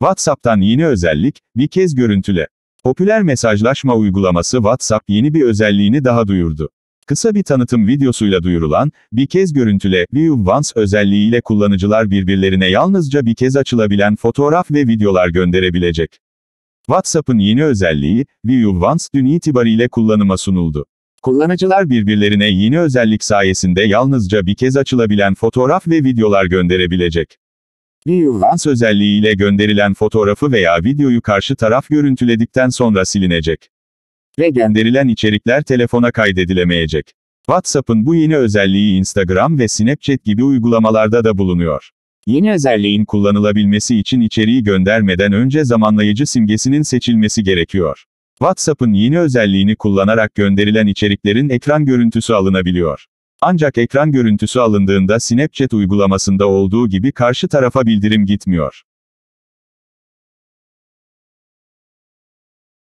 WhatsApp'tan yeni özellik, bir kez görüntüle. Popüler mesajlaşma uygulaması WhatsApp yeni bir özelliğini daha duyurdu. Kısa bir tanıtım videosuyla duyurulan, bir kez görüntüle, View Once özelliğiyle kullanıcılar birbirlerine yalnızca bir kez açılabilen fotoğraf ve videolar gönderebilecek. WhatsApp'ın yeni özelliği, View Once dün itibariyle kullanıma sunuldu. Kullanıcılar birbirlerine yeni özellik sayesinde yalnızca bir kez açılabilen fotoğraf ve videolar gönderebilecek. Reels özelliğiyle gönderilen fotoğrafı veya videoyu karşı taraf görüntüledikten sonra silinecek. Ve gönderilen içerikler telefona kaydedilemeyecek. WhatsApp'ın bu yeni özelliği Instagram ve Snapchat gibi uygulamalarda da bulunuyor. Yeni özelliğin kullanılabilmesi için içeriği göndermeden önce zamanlayıcı simgesinin seçilmesi gerekiyor. WhatsApp'ın yeni özelliğini kullanarak gönderilen içeriklerin ekran görüntüsü alınabiliyor. Ancak ekran görüntüsü alındığında Snapchat uygulamasında olduğu gibi karşı tarafa bildirim gitmiyor.